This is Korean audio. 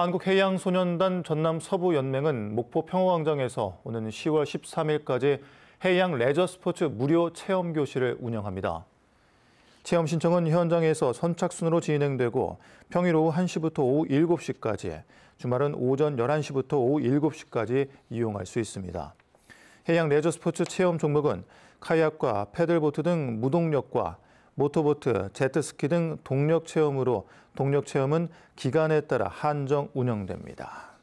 한국해양소년단 전남서부연맹은 목포 평화광장에서 오는 10월 13일까지 해양 레저 스포츠 무료 체험 교실을 운영합니다. 체험 신청은 현장에서 선착순으로 진행되고 평일 오후 1시부터 오후 7시까지, 주말은 오전 11시부터 오후 7시까지 이용할 수 있습니다. 해양 레저 스포츠 체험 종목은 카약과 패들보트 등 무동력과 모터보트, 제트스키 등 동력 체험으로 동력 체험은 기간에 따라 한정 운영됩니다.